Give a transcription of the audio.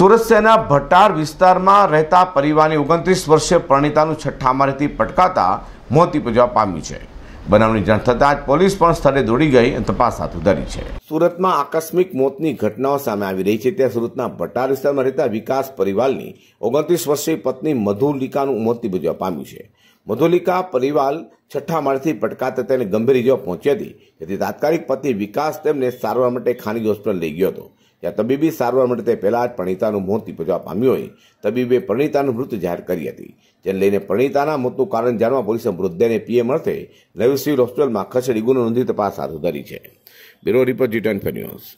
સુરત શહેરના ભટાર વિસ્તારમાં રહેતા પરિવારની ઓગણત્રીસ વર્ષે પરણિતાનું છઠ્ઠા છઠ્ઠામાંથી પટકાતા મોતી પૂજવા પામ્યું છે બનાવની જાણ થતાં જ પોલીસ પણ સ્થળે દોડી ગઈ અને તપાસ હાથ ધરી છે સુરતમાં આકસ્મિક મોતની ઘટનાઓ સામે આવી રહી છે ત્યાં સુરતના ભટાર વિસ્તારમાં રહેતા વિકાસ પરિવારની ઓગણત્રીસ વર્ષે પત્ની મધુલિકાનું મોતી પૂજવા પામ્યું છે મધુલિકા પરિવાર છઠ્ઠા માળથી પટકાતા તેને ગંભીર ઇજાઓ પહોંચી હતી જેથી તાત્કાલિક પતિ વિકાસ તેમને સારવાર માટે ખાનગી હોસ્પિટલ લઈ ગયો હતો જ્યાં તબીબી સારવાર માટે તે પહેલાં જ પ્રણીતાનું મોત નિપજવા પામ્યું હોય તબીબે પ્રણીતાનું મૃત જાહેર કરી હતી જેને લઈને પરિણીતાના મોતનું કારણ જાણવા પોલીસે મૃતદેહને પીએમ અર્થે રવિ સિવિલ હોસ્પિટલમાં ખસેડી ગુનો નોંધી તપાસ હાથ ધરી છે bureau report G ten news